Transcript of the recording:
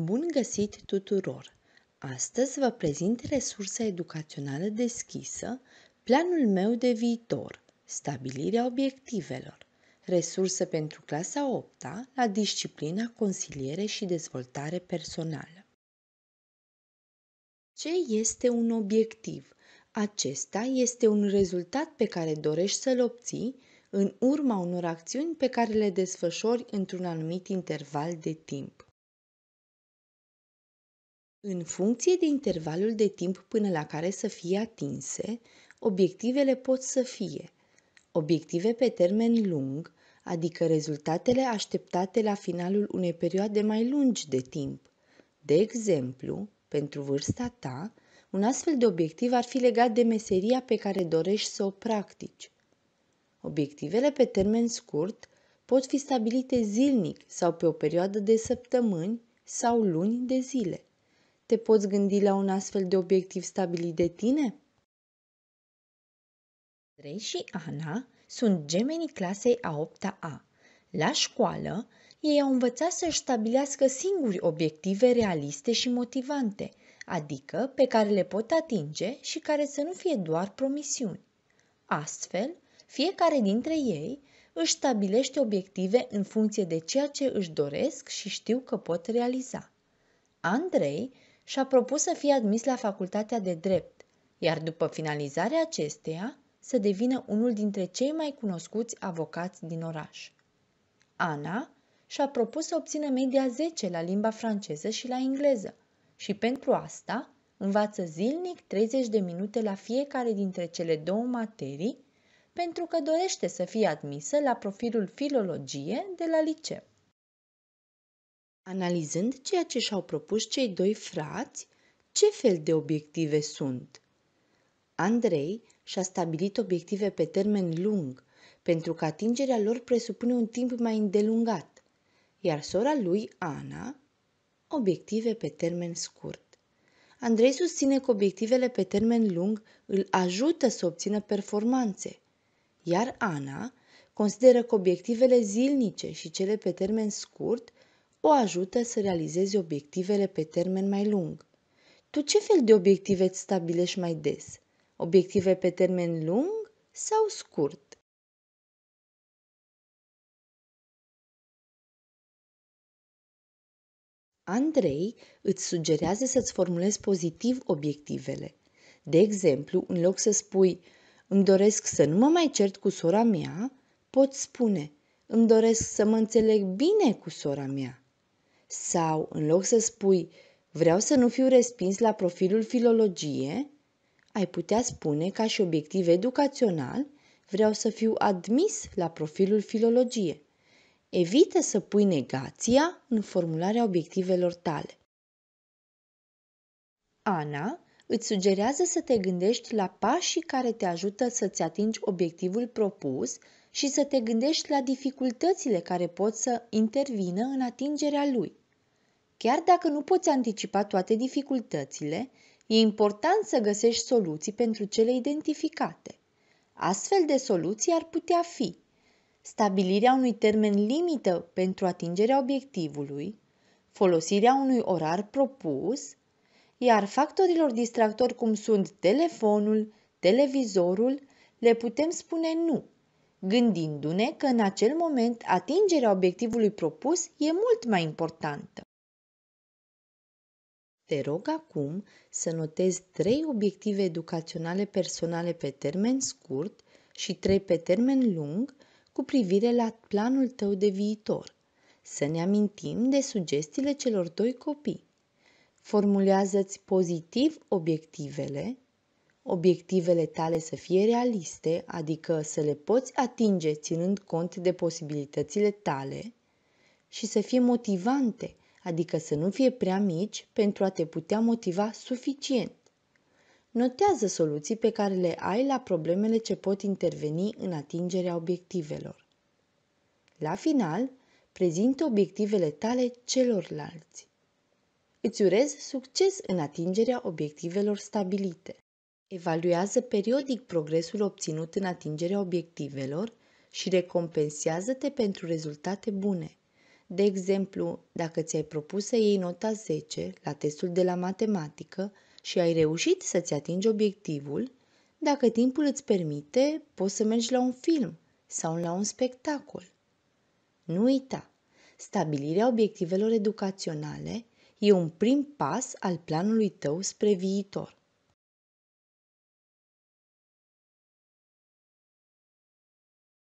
Bun găsit tuturor! Astăzi vă prezint resursa educațională deschisă, planul meu de viitor, stabilirea obiectivelor, resursă pentru clasa 8 -a, la disciplina consiliere și dezvoltare personală. Ce este un obiectiv? Acesta este un rezultat pe care dorești să-l obții în urma unor acțiuni pe care le desfășori într-un anumit interval de timp. În funcție de intervalul de timp până la care să fie atinse, obiectivele pot să fie obiective pe termen lung, adică rezultatele așteptate la finalul unei perioade mai lungi de timp. De exemplu, pentru vârsta ta, un astfel de obiectiv ar fi legat de meseria pe care dorești să o practici. Obiectivele pe termen scurt pot fi stabilite zilnic sau pe o perioadă de săptămâni sau luni de zile. Te poți gândi la un astfel de obiectiv stabilit de tine? Andrei și Ana sunt gemenii clasei a 8-a La școală, ei au învățat să-și stabilească singuri obiective realiste și motivante, adică pe care le pot atinge și care să nu fie doar promisiuni. Astfel, fiecare dintre ei își stabilește obiective în funcție de ceea ce își doresc și știu că pot realiza. Andrei și-a propus să fie admis la facultatea de drept, iar după finalizarea acesteia să devină unul dintre cei mai cunoscuți avocați din oraș. Ana și-a propus să obțină media 10 la limba franceză și la engleză și pentru asta învață zilnic 30 de minute la fiecare dintre cele două materii pentru că dorește să fie admisă la profilul filologie de la liceu. Analizând ceea ce și-au propus cei doi frați, ce fel de obiective sunt? Andrei și-a stabilit obiective pe termen lung, pentru că atingerea lor presupune un timp mai îndelungat, iar sora lui, Ana, obiective pe termen scurt. Andrei susține că obiectivele pe termen lung îl ajută să obțină performanțe, iar Ana consideră că obiectivele zilnice și cele pe termen scurt o ajută să realizeze obiectivele pe termen mai lung. Tu ce fel de obiective îți stabilești mai des? Obiective pe termen lung sau scurt? Andrei îți sugerează să-ți formulezi pozitiv obiectivele. De exemplu, în loc să spui îmi doresc să nu mă mai cert cu sora mea, poți spune îmi doresc să mă înțeleg bine cu sora mea. Sau, în loc să spui vreau să nu fiu respins la profilul filologie, ai putea spune ca și obiectiv educațional vreau să fiu admis la profilul filologie. Evită să pui negația în formularea obiectivelor tale. Ana îți sugerează să te gândești la pașii care te ajută să-ți atingi obiectivul propus și să te gândești la dificultățile care pot să intervină în atingerea lui. Chiar dacă nu poți anticipa toate dificultățile, e important să găsești soluții pentru cele identificate. Astfel de soluții ar putea fi stabilirea unui termen limită pentru atingerea obiectivului, folosirea unui orar propus, iar factorilor distractori cum sunt telefonul, televizorul, le putem spune nu gândindu-ne că în acel moment atingerea obiectivului propus e mult mai importantă. Te rog acum să notezi trei obiective educaționale personale pe termen scurt și trei pe termen lung cu privire la planul tău de viitor. Să ne amintim de sugestiile celor doi copii. Formulează-ți pozitiv obiectivele obiectivele tale să fie realiste, adică să le poți atinge ținând cont de posibilitățile tale și să fie motivante, adică să nu fie prea mici pentru a te putea motiva suficient. Notează soluții pe care le ai la problemele ce pot interveni în atingerea obiectivelor. La final, prezintă obiectivele tale celorlalți. Îți urez succes în atingerea obiectivelor stabilite. Evaluează periodic progresul obținut în atingerea obiectivelor și recompensează-te pentru rezultate bune. De exemplu, dacă ți-ai propus să iei nota 10 la testul de la matematică și ai reușit să-ți atingi obiectivul, dacă timpul îți permite, poți să mergi la un film sau la un spectacol. Nu uita! Stabilirea obiectivelor educaționale e un prim pas al planului tău spre viitor.